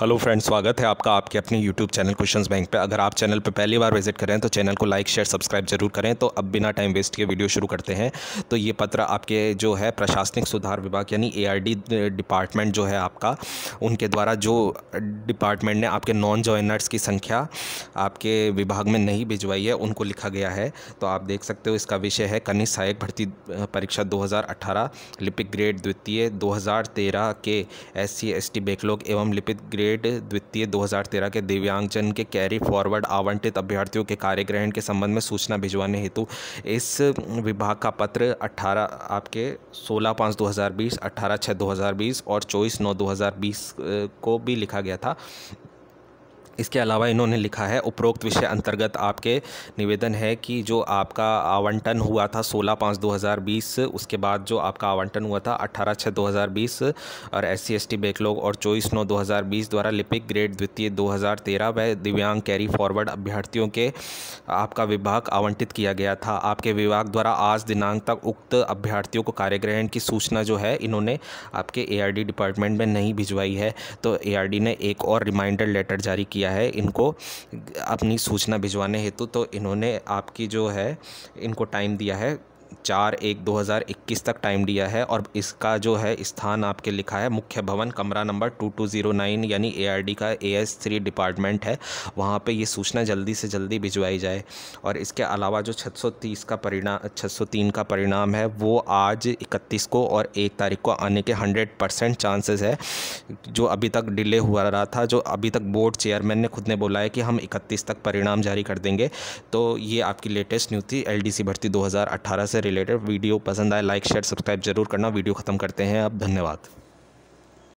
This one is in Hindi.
हेलो फ्रेंड्स स्वागत है आपका आपके अपने यूट्यूब चैनल क्वेश्चन बैंक पे अगर आप चैनल पे पहली बार विजिट करें तो चैनल को लाइक शेयर सब्सक्राइब जरूर करें तो अब बिना टाइम वेस्ट के वीडियो शुरू करते हैं तो ये पत्र आपके जो है प्रशासनिक सुधार विभाग यानी ए डिपार्टमेंट जो है आपका उनके द्वारा जो डिपार्टमेंट ने आपके नॉन ज्वाइनर्स की संख्या आपके विभाग में नहीं भिजवाई है उनको लिखा गया है तो आप देख सकते हो इसका विषय है कनिष्ठ सहायक भर्ती परीक्षा दो लिपिक ग्रेड द्वितीय दो के एस सी बैकलॉग एवं लिपिक ग्रेड ग्रेड द्वितीय 2013 के दिव्यांगजन के कैरी फॉरवर्ड आवंटित अभ्यर्थियों के कार्यग्रहण के संबंध में सूचना भिजवाने हेतु इस विभाग का पत्र 18 आपके 16 पाँच 2020 18 छः 2020 और 24 नौ 2020 को भी लिखा गया था इसके अलावा इन्होंने लिखा है उपरोक्त विषय अंतर्गत आपके निवेदन है कि जो आपका आवंटन हुआ था 16 पाँच 2020 उसके बाद जो आपका आवंटन हुआ था 18 छः 2020 और S C S T backlog और 24 नौ 2020 द्वारा लिपिक ग्रेड द्वितीय 2013 व दिव्यांग कैरी फॉरवर्ड अभ्यर्थियों के आपका विभाग आवंटित किया गया था आपके विभाग द्वारा आज दिनांक तक उक्त अभ्यर्थियों को कार्यग्रहण की सूचना जो है इन्होंने आपके ए डिपार्टमेंट में नहीं भिजवाई है तो ए ने एक और रिमाइंडर लेटर जारी किया किया है इनको अपनी सूचना भिजवाने हेतु तो इन्होंने आपकी जो है इनको टाइम दिया है चार एक 2021 तक टाइम दिया है और इसका जो है स्थान आपके लिखा है मुख्य भवन कमरा number two two zero nine यानी डी का एस थ्री डिपार्टमेंट है वहाँ पे ये सूचना जल्दी से जल्दी भिजवाई जाए और इसके अलावा जो 630 का परिणाम 603 का परिणाम है वो आज इकतीस को और एक तारीख को आने के हंड्रेड परसेंट चांसेस है जो अभी तक डिले हुआ रहा था जो अभी तक बोर्ड चेयरमैन ने खुद ने बोला है कि हम इकतीस तक परिणाम जारी कर देंगे तो ये आपकी लेटेस्ट न्यूज़ थी एल भर्ती दो से रिलेटेड वीडियो पसंद आए लाइक शेयर सब्सक्राइब जरूर करना वीडियो ख़त्म करते हैं अब धन्यवाद